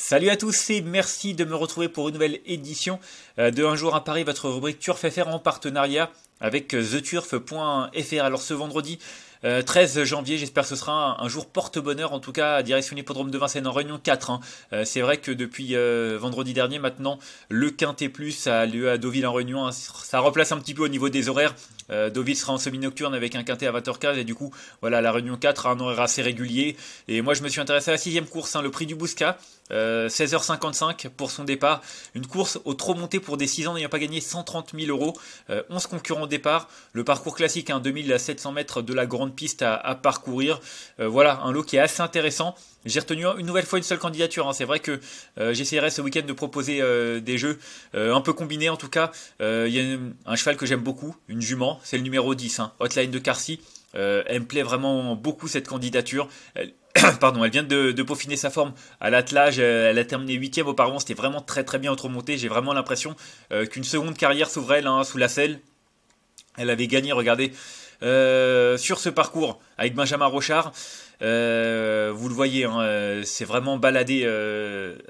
Salut à tous et merci de me retrouver pour une nouvelle édition euh, de Un jour à Paris, votre rubrique Turf en partenariat avec euh, theturf.fr. Alors ce vendredi, 13 euh, janvier, j'espère que ce sera un, jour porte-bonheur, en tout cas direction l'hippodrome de Vincennes en Réunion 4. Hein. Euh, c'est vrai que depuis euh, vendredi dernier, maintenant, le Quintet Plus a lieu à Deauville en Réunion. Hein. Ça replace un petit peu au niveau des horaires. Deauville sera en semi-nocturne avec un Quintet à 20h15 et du coup, voilà, la Réunion 4 a un horaire assez régulier. Et moi, je me suis intéressé à la sixième course, hein, le prix du Bousca. 16h55 pour son départ. Une course au trop monté pour des 6 ans n'ayant pas gagné 130 000 euros. 11 concurrents au départ. Le parcours classique, 2000 à 700 mètres de la grande pistes à, parcourir. Euh, voilà, un lot qui est assez intéressant. J'ai retenu une nouvelle fois une seule candidature. Hein. C'est vrai que euh, j'essaierai ce week-end de proposer euh, des jeux un peu combinés en tout cas. Il y a un cheval que j'aime beaucoup, une jument, c'est le numéro 10, hein, Hotline de Carcy. elle me plaît vraiment beaucoup cette candidature. pardon, elle vient de, peaufiner sa forme à l'attelage. Elle a terminé 8ème, auparavant. C'était vraiment très très bien entremonté, J'ai vraiment l'impression qu'une seconde carrière s'ouvrait elle, hein, sous la selle. Elle avait gagné, regardez, euh, sur ce parcours avec Benjamin Rochard. Euh, vous le voyez, hein, euh, c'est vraiment baladé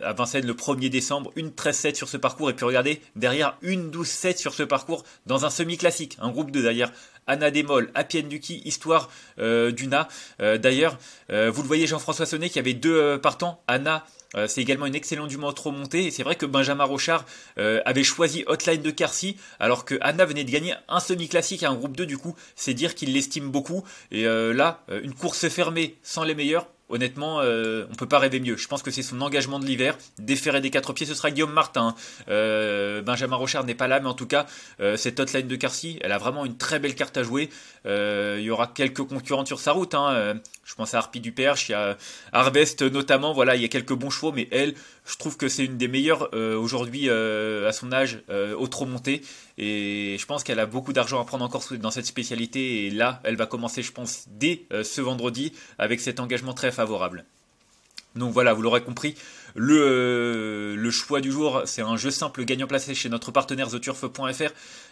à Vincennes le 1er décembre, une 13-7 sur ce parcours, et puis regardez, derrière une 12-7 sur ce parcours, dans un semi-classique, un groupe de d'ailleurs, Anna Démol, Apien Duki, Histoire d'Una. D'ailleurs, vous le voyez, Jean-François Sonnet qui avait deux partants, Anna euh, c'est également une excellente trop remontée. Et c'est vrai que Benjamin Rochard euh, avait choisi Hotline de Carcy, alors que Anna venait de gagner un semi-classique à un groupe 2. Du coup, c'est dire qu'il l'estime beaucoup. Et euh, là, une course fermée sans les meilleurs, honnêtement, euh, on peut pas rêver mieux. Je pense que c'est son engagement de l'hiver. Déféré des quatre pieds, ce sera Guillaume Martin. Euh, Benjamin Rochard n'est pas là, mais en tout cas, euh, cette hotline de Carcy, elle a vraiment une très belle carte à jouer. il y aura quelques concurrentes sur sa route. Hein. Je pense à Harpy du Perche, y a Harvest notamment. Voilà, il y a quelques bons chevaux, mais elle, je trouve que c'est une des meilleures aujourd'hui à son âge, au trop montée. Et je pense qu'elle a beaucoup d'argent à prendre encore dans cette spécialité. Et là, elle va commencer, je pense, dès euh, ce vendredi avec cet engagement très favorable. Donc voilà, vous l'aurez compris, euh, le, choix du jour, c'est un jeu simple gagnant placé chez notre partenaire theturf.fr.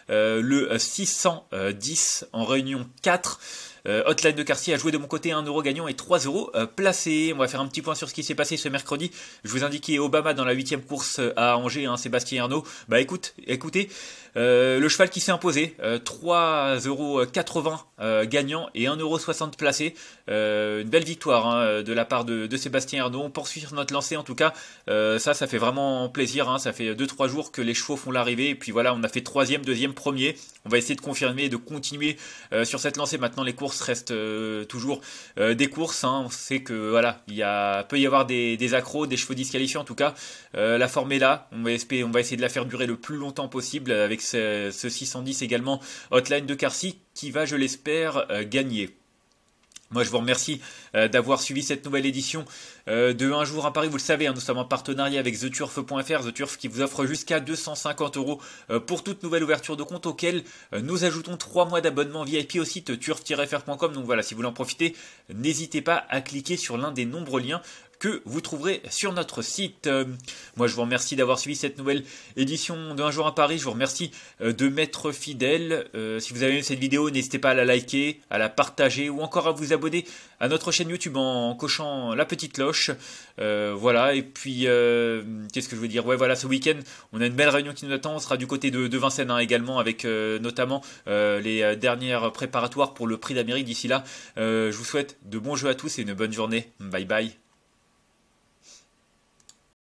Euh, le 610 en réunion 4. Euh, Hotline de Cartier a joué de mon côté 1€ euro gagnant et 3 euros placés. On va faire un petit point sur ce qui s'est passé ce mercredi. Je vous indiquais Obama dans la huitième course à Angers, hein, Sébastien Arnaud. Bah écoute, écoutez, le cheval qui s'est imposé, 3,80€ gagnant et 1,60€ placé. une belle victoire hein, de la part de, Sébastien Arnaud. On poursuit notre lancée en tout cas. Euh, ça, ça fait vraiment plaisir. Hein. Ça fait 2-3 jours que les chevaux font l'arrivée. Et puis voilà, on a fait 3ème, troisième, 1 premier. On va essayer de confirmer de continuer euh, sur cette lancée. Maintenant, les courses restent euh, toujours des courses. Hein. On sait que voilà, il y peut y avoir des, accros, des chevaux disqualifiés en tout cas. la forme est là. On va, on va essayer de la faire durer le plus longtemps possible avec ce, ce 610 également. Hotline de Carcy qui va, je l'espère, gagner. Moi, je vous remercie euh, d'avoir suivi cette nouvelle édition euh, de Un jour à Paris. Vous le savez, hein, nous sommes en partenariat avec TheTurf.fr, The Turf qui vous offre jusqu'à 250 euros euh, pour toute nouvelle ouverture de compte auquel nous ajoutons 3 mois d'abonnement VIP au site turf-fr.com. Donc voilà, si vous voulez en profiter, n'hésitez pas à cliquer sur l'un des nombreux liens que vous trouverez sur notre site. Euh, moi, je vous remercie d'avoir suivi cette nouvelle édition de Un jour à Paris. Je vous remercie euh, de m'être fidèle. Euh, si vous avez aimé cette vidéo, n'hésitez pas à la liker, à la partager ou encore à vous abonner à notre chaîne YouTube en, cochant la petite cloche. voilà, et puis, qu'est-ce que je veux dire Ouais, voilà, ce week-end, on a une belle réunion qui nous attend. On sera du côté de, Vincennes hein, également, avec notamment les dernières préparatoires pour le prix d'Amérique. D'ici là, je vous souhaite de bons jeux à tous et une bonne journée. Bye bye.